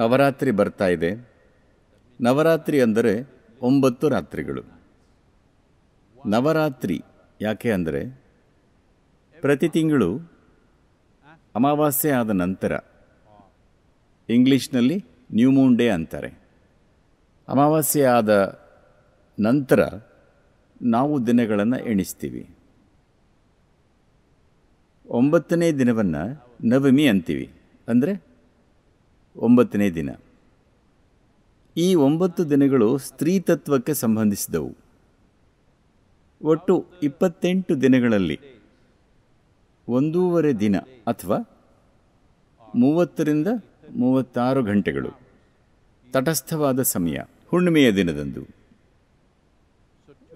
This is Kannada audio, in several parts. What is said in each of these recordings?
ನವರಾತ್ರಿ ಬರ್ತಾ ಇದೆ ನವರಾತ್ರಿ ಅಂದರೆ ಒಂಬತ್ತು ರಾತ್ರಿಗಳು ನವರಾತ್ರಿ ಯಾಕೆ ಅಂದರೆ ಪ್ರತಿ ತಿಂಗಳು ಅಮಾವಾಸ್ಯೆ ಆದ ನಂತರ ಇಂಗ್ಲೀಷ್ನಲ್ಲಿ ನ್ಯೂ ಮೂನ್ ಡೇ ಅಂತಾರೆ ಅಮಾವಾಸ್ಯೆ ಆದ ನಂತರ ನಾವು ದಿನಗಳನ್ನು ಎಣಿಸ್ತೀವಿ ಒಂಬತ್ತನೇ ದಿನವನ್ನು ನವಮಿ ಅಂತೀವಿ ಅಂದರೆ ಒಂಬತ್ತನೇ ದಿನ ಈ ಒಂಬತ್ತು ದಿನಗಳು ಸ್ತ್ರೀತತ್ವಕ್ಕೆ ಸಂಬಂಧಿಸಿದವು ಒಟ್ಟು ಇಪ್ಪತ್ತೆಂಟು ದಿನಗಳಲ್ಲಿ ಒಂದೂವರೆ ದಿನ ಅಥವಾ ಮೂವತ್ತರಿಂದ ಮೂವತ್ತಾರು ಗಂಟೆಗಳು ತಟಸ್ಥವಾದ ಸಮಯ ಹುಣ್ಣಿಮೆಯ ದಿನದಂದು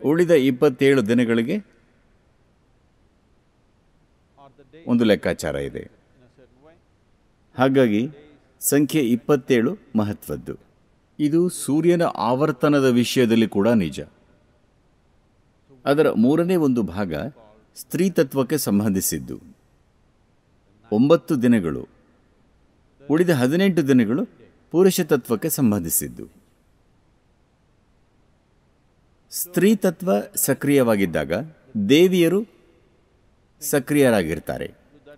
ಉಳಿದ ಇಪ್ಪತ್ತೇಳು ದಿನಗಳಿಗೆ ಒಂದು ಲೆಕ್ಕಾಚಾರ ಇದೆ ಹಾಗಾಗಿ ಸಂಖ್ಯೆ ಇಪ್ಪತ್ತೇಳು ಮಹತ್ವದ್ದು ಇದು ಸೂರ್ಯನ ಆವರ್ತನದ ವಿಷಯದಲ್ಲಿ ಕೂಡ ನಿಜ ಅದರ ಮೂರನೇ ಒಂದು ಭಾಗ ಸ್ತ್ರೀ ತತ್ವಕ್ಕೆ ಸಂಬಂಧಿಸಿದ್ದು ಒಂಬತ್ತು ದಿನಗಳು ಉಳಿದ ಹದಿನೆಂಟು ದಿನಗಳು ಪುರುಷ ತತ್ವಕ್ಕೆ ಸಂಬಂಧಿಸಿದ್ದು ಸ್ತ್ರೀ ತತ್ವ ಸಕ್ರಿಯವಾಗಿದ್ದಾಗ ದೇವಿಯರು ಸಕ್ರಿಯರಾಗಿರ್ತಾರೆ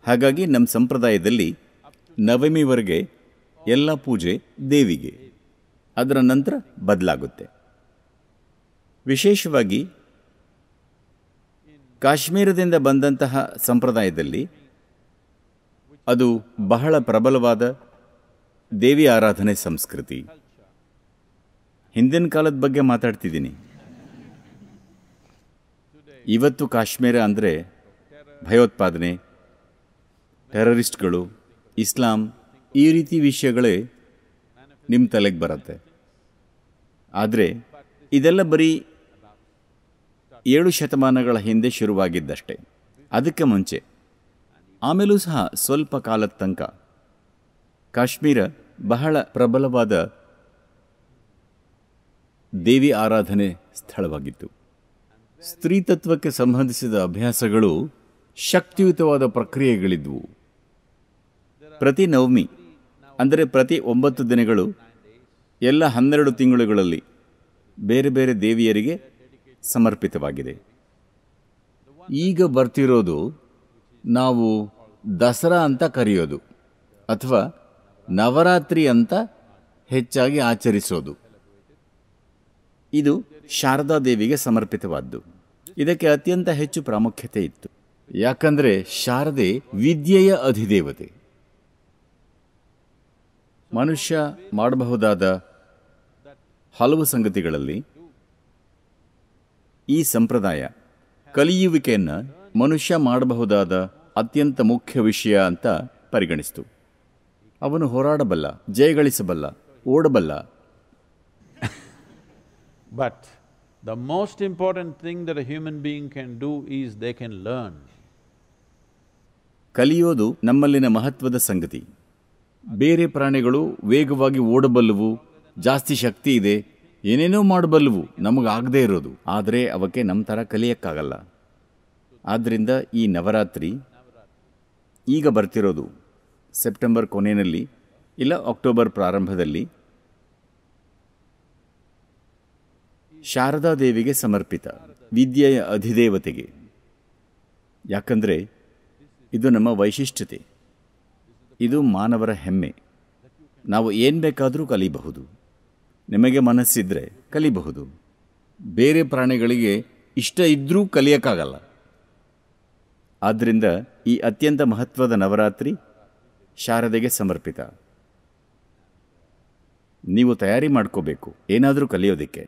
ಹಾಗಾಗಿ ನಮ್ಮ ಸಂಪ್ರದಾಯದಲ್ಲಿ ನವಮಿವರೆಗೆ ಎಲ್ಲ ಪೂಜೆ ದೇವಿಗೆ ಅದರ ನಂತರ ಬದಲಾಗುತ್ತೆ ವಿಶೇಷವಾಗಿ ಕಾಶ್ಮೀರದಿಂದ ಬಂದಂತಹ ಸಂಪ್ರದಾಯದಲ್ಲಿ ಅದು ಬಹಳ ಪ್ರಬಲವಾದ ದೇವಿ ಆರಾಧನೆ ಸಂಸ್ಕೃತಿ ಹಿಂದಿನ ಕಾಲದ ಬಗ್ಗೆ ಮಾತಾಡ್ತಿದ್ದೀನಿ ಇವತ್ತು ಕಾಶ್ಮೀರ ಅಂದರೆ ಭಯೋತ್ಪಾದನೆ ಟೆರರಿಸ್ಟ್ಗಳು ಇಸ್ಲಾಂ ಈ ರೀತಿ ವಿಷಯಗಳೇ ನಿಮ್ಮ ತಲೆಗೆ ಬರುತ್ತೆ ಆದರೆ ಇದೆಲ್ಲ ಬರೀ ಏಳು ಶತಮಾನಗಳ ಹಿಂದೆ ಶುರುವಾಗಿದ್ದಷ್ಟೇ ಅದಕ್ಕೆ ಮುಂಚೆ ಆಮೇಲೂ ಸಹ ಸ್ವಲ್ಪ ಕಾಲದ ತನಕ ಕಾಶ್ಮೀರ ಬಹಳ ಪ್ರಬಲವಾದ ದೇವಿ ಆರಾಧನೆ ಸ್ಥಳವಾಗಿತ್ತು ಸ್ತ್ರೀತತ್ವಕ್ಕೆ ಸಂಬಂಧಿಸಿದ ಅಭ್ಯಾಸಗಳು ಶಕ್ತಿಯುತವಾದ ಪ್ರಕ್ರಿಯೆಗಳಿದ್ವು ಪ್ರತಿ ನವಮಿ ಅಂದರೆ ಪ್ರತಿ ಒಂಬತ್ತು ದಿನಗಳು ಎಲ್ಲ ಹನ್ನೆರಡು ತಿಂಗಳುಗಳಲ್ಲಿ ಬೇರೆ ಬೇರೆ ದೇವಿಯರಿಗೆ ಸಮರ್ಪಿತವಾಗಿದೆ ಈಗ ಬರ್ತಿರೋದು ನಾವು ದಸರಾ ಅಂತ ಕರೆಯೋದು ಅಥವಾ ನವರಾತ್ರಿ ಅಂತ ಹೆಚ್ಚಾಗಿ ಆಚರಿಸೋದು ಇದು ಶಾರದಾ ದೇವಿಗೆ ಸಮರ್ಪಿತವಾದ್ದು ಇದಕ್ಕೆ ಅತ್ಯಂತ ಹೆಚ್ಚು ಪ್ರಾಮುಖ್ಯತೆ ಇತ್ತು ಯಾಕಂದರೆ ಶಾರದೆ ವಿದ್ಯೆಯ ಅಧಿದೇವತೆ ಮನುಷ್ಯ ಮಾಡಬಹುದಾದ ಹಲವು ಸಂಗತಿಗಳಲ್ಲಿ ಈ ಸಂಪ್ರದಾಯ ಕಲಿಯುವಿಕೆಯನ್ನು ಮನುಷ್ಯ ಮಾಡಬಹುದಾದ ಅತ್ಯಂತ ಮುಖ್ಯ ವಿಷಯ ಅಂತ ಪರಿಗಣಿಸಿತು ಅವನು ಹೋರಾಡಬಲ್ಲ ಜಯಗಳಿಸಬಲ್ಲ ಓಡಬಲ್ಲ but the most important thing that human being can do is they can learn ಕಲಿಯೋದು ನಮ್ಮಲ್ಲಿನ ಮಹತ್ವದ ಸಂಗತಿ ಬೇರೆ ಪ್ರಾಣಿಗಳು ವೇಗವಾಗಿ ಓಡಬಲ್ಲವು ಜಾಸ್ತಿ ಶಕ್ತಿ ಇದೆ ಏನೇನೋ ಮಾಡಬಲ್ಲವು ನಮಗಾಗದೇ ಇರೋದು ಆದರೆ ಅವಕ್ಕೆ ನಮ್ಮ ಥರ ಕಲಿಯೋಕ್ಕಾಗಲ್ಲ ಆದ್ದರಿಂದ ಈ ನವರಾತ್ರಿ ಈಗ ಬರ್ತಿರೋದು ಸೆಪ್ಟೆಂಬರ್ ಕೊನೆಯಲ್ಲಿ ಇಲ್ಲ ಅಕ್ಟೋಬರ್ ಪ್ರಾರಂಭದಲ್ಲಿ ಶಾರದಾ ದೇವಿಗೆ ಸಮರ್ಪಿತ ವಿದ್ಯೆಯ ಅಧಿದೇವತೆಗೆ ಯಾಕಂದರೆ ಇದು ನಮ್ಮ ವೈಶಿಷ್ಟ್ಯತೆ ಇದು ಮಾನವರ ಹೆಮ್ಮೆ ನಾವು ಏನು ಬೇಕಾದರೂ ಕಲಿಬಹುದು ನಿಮಗೆ ಮನಸ್ಸಿದ್ರೆ ಕಲಿಬಹುದು ಬೇರೆ ಪ್ರಾಣಿಗಳಿಗೆ ಇಷ್ಟ ಇದ್ದರೂ ಕಲಿಯೋಕ್ಕಾಗಲ್ಲ ಆದ್ದರಿಂದ ಈ ಅತ್ಯಂತ ಮಹತ್ವದ ನವರಾತ್ರಿ ಶಾರದೆಗೆ ಸಮರ್ಪಿತ ನೀವು ತಯಾರಿ ಮಾಡ್ಕೋಬೇಕು ಏನಾದರೂ ಕಲಿಯೋದಕ್ಕೆ